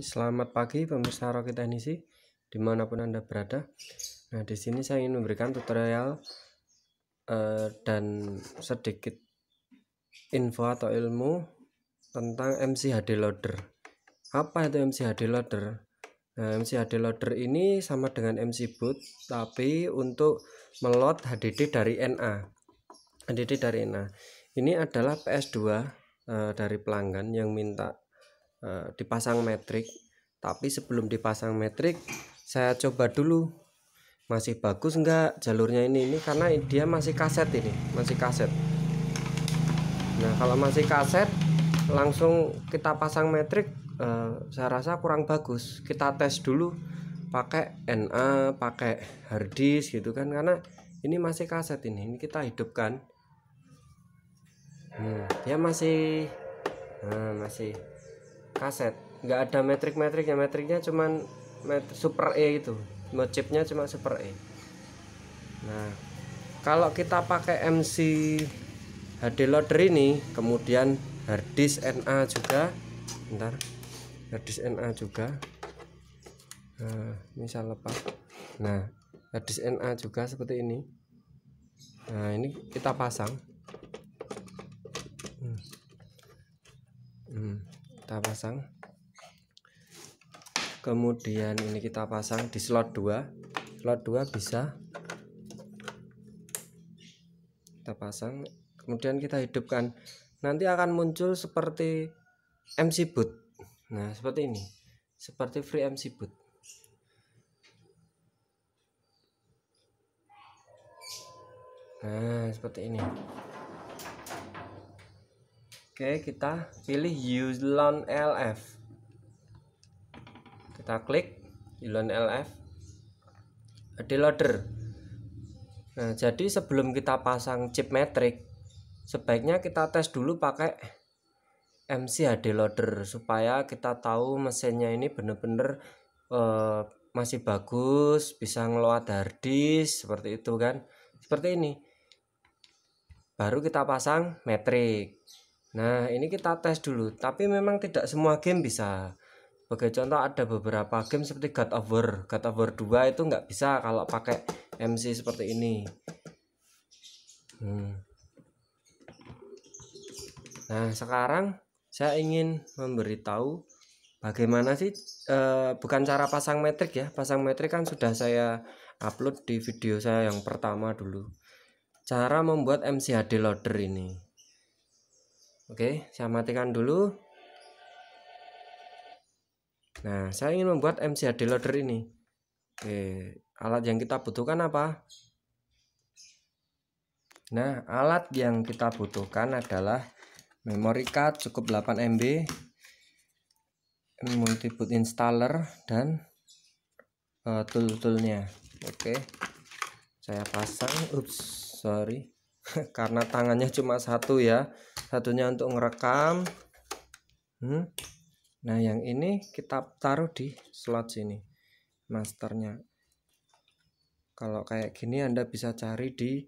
Selamat pagi pemirsa roket Teknisi dimanapun anda berada. Nah di sini saya ingin memberikan tutorial uh, dan sedikit info atau ilmu tentang MCHD loader. Apa itu MCHD loader? Nah, MCHD loader ini sama dengan MC boot tapi untuk melot HDD dari NA. HDD dari NA. Ini adalah PS2 uh, eh, dari pelanggan yang minta Eh, dipasang metrik tapi sebelum dipasang metrik saya coba dulu masih bagus enggak jalurnya ini ini karena dia masih kaset ini masih kaset nah kalau masih kaset langsung kita pasang metrik eh, saya rasa kurang bagus kita tes dulu pakai NA pakai harddisk gitu kan karena ini masih kaset ini ini kita hidupkan hmm, dia masih nah, masih kaset nggak ada metrik metriknya metriknya cuman metri, super E itu mod chipnya cuma super E nah kalau kita pakai MC HD loader ini kemudian harddisk NA juga ntar harddisk NA juga nah, ini lepas nah harddisk NA juga seperti ini nah ini kita pasang hmm. Hmm kita pasang kemudian ini kita pasang di slot 2 slot 2 bisa kita pasang kemudian kita hidupkan nanti akan muncul seperti MC boot nah seperti ini seperti free MC boot nah seperti ini Oke, kita pilih Yulon LF. Kita klik Yulon LF. Loader. Nah, jadi sebelum kita pasang chip metric, sebaiknya kita tes dulu pakai MC HD ya, loader supaya kita tahu mesinnya ini benar-benar e, eh, masih bagus, bisa ngeload hard seperti itu kan. Seperti ini. Baru kita pasang metric. Nah, ini kita tes dulu, tapi memang tidak semua game bisa. Sebagai contoh ada beberapa game seperti God of War, God of War 2 itu nggak bisa kalau pakai MC seperti ini. Hmm. Nah, sekarang saya ingin memberitahu bagaimana sih e, bukan cara pasang metrik ya. Pasang metrik kan sudah saya upload di video saya yang pertama dulu. Cara membuat MCHD loader ini. Oke, saya matikan dulu. Nah, saya ingin membuat MCHD loader ini. Oke, alat yang kita butuhkan apa? Nah, alat yang kita butuhkan adalah memory card cukup 8 MB, multiboot installer dan uh, tool-toolnya. Oke. Saya pasang, ups, sorry. Karena tangannya cuma satu ya satunya untuk ngerekam hmm. nah yang ini kita taruh di slot sini masternya kalau kayak gini Anda bisa cari di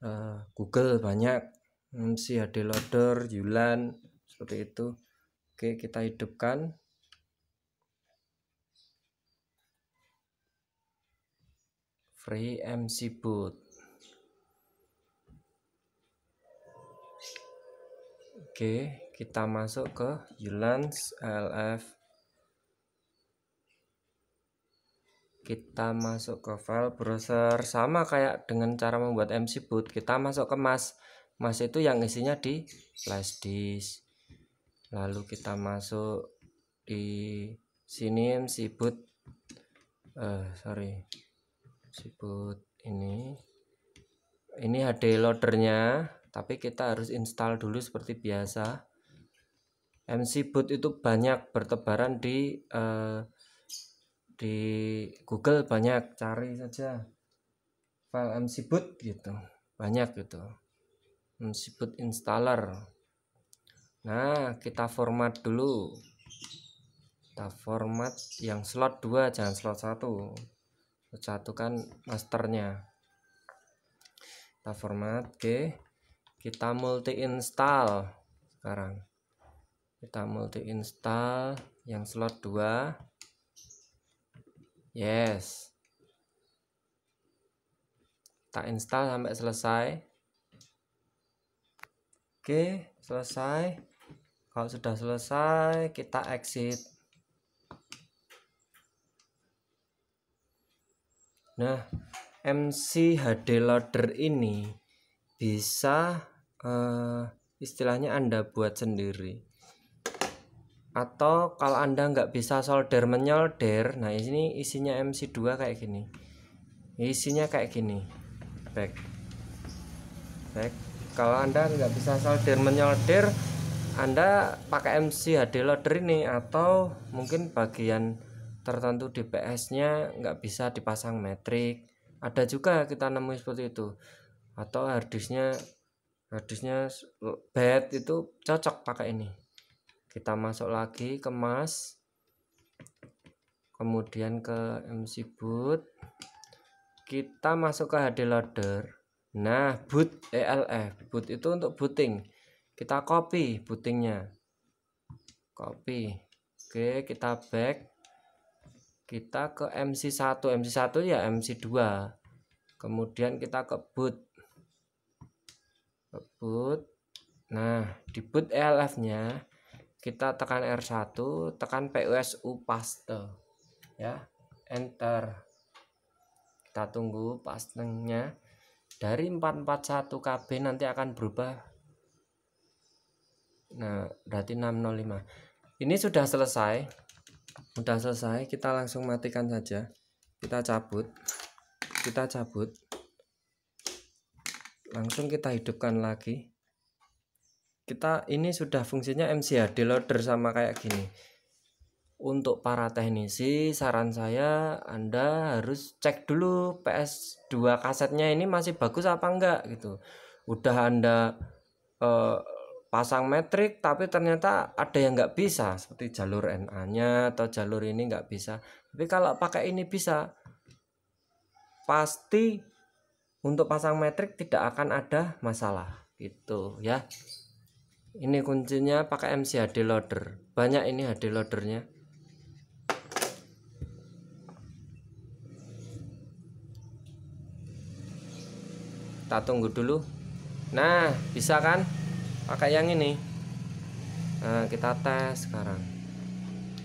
uh, Google banyak MC hmm, HD loader Yulan seperti itu Oke kita hidupkan free MC boot Oke, kita masuk ke yulans LF. Kita masuk ke file browser sama kayak dengan cara membuat MC boot. Kita masuk ke mas. Mas itu yang isinya di flash disk. Lalu kita masuk di sini MC boot. Eh, uh, sorry. MC boot ini. Ini HD loadernya tapi kita harus install dulu seperti biasa MC boot itu banyak bertebaran di eh, di Google banyak cari saja file MC boot gitu banyak gitu MC boot installer nah kita format dulu kita format yang slot 2 jangan slot 1 slot 1 kan masternya kita format oke okay kita multi install sekarang kita multi install yang slot 2 yes kita install sampai selesai oke selesai kalau sudah selesai kita exit Nah, MC HD Loader ini bisa uh, istilahnya Anda buat sendiri. Atau kalau Anda nggak bisa solder menyolder, nah ini isinya MC2 kayak gini. Isinya kayak gini. baik Back. Kalau Anda nggak bisa solder menyolder, Anda pakai MC HD loader ini atau mungkin bagian tertentu DPS-nya nggak bisa dipasang metrik. Ada juga kita nemu seperti itu. Atau harddisknya hadisnya bed itu cocok pakai ini kita masuk lagi ke mas kemudian ke MC boot kita masuk ke HD loader nah boot ELF boot itu untuk booting kita copy bootingnya copy oke kita back kita ke MC1 MC1 ya MC2 kemudian kita ke boot boot nah di boot ELF nya kita tekan R1 tekan PUSU paste ya enter kita tunggu pastengnya dari 441 KB nanti akan berubah nah berarti 605 ini sudah selesai sudah selesai kita langsung matikan saja kita cabut kita cabut langsung kita hidupkan lagi kita ini sudah fungsinya MCHD loader sama kayak gini untuk para teknisi saran saya Anda harus cek dulu PS2 kasetnya ini masih bagus apa enggak gitu udah Anda eh, pasang metrik tapi ternyata ada yang nggak bisa seperti jalur NA nya atau jalur ini nggak bisa tapi kalau pakai ini bisa pasti untuk pasang metrik tidak akan ada masalah gitu ya ini kuncinya pakai MC HD loader banyak ini HD loadernya kita tunggu dulu nah bisa kan pakai yang ini nah, kita tes sekarang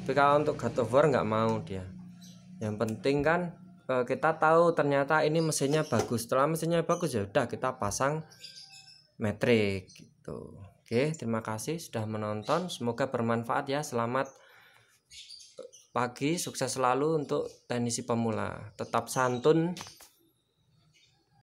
tapi kalau untuk God over nggak mau dia yang penting kan Eh, kita tahu ternyata ini mesinnya bagus setelah mesinnya bagus ya udah kita pasang metrik gitu Oke terima kasih sudah menonton semoga bermanfaat ya selamat pagi sukses selalu untuk teknisi pemula tetap santun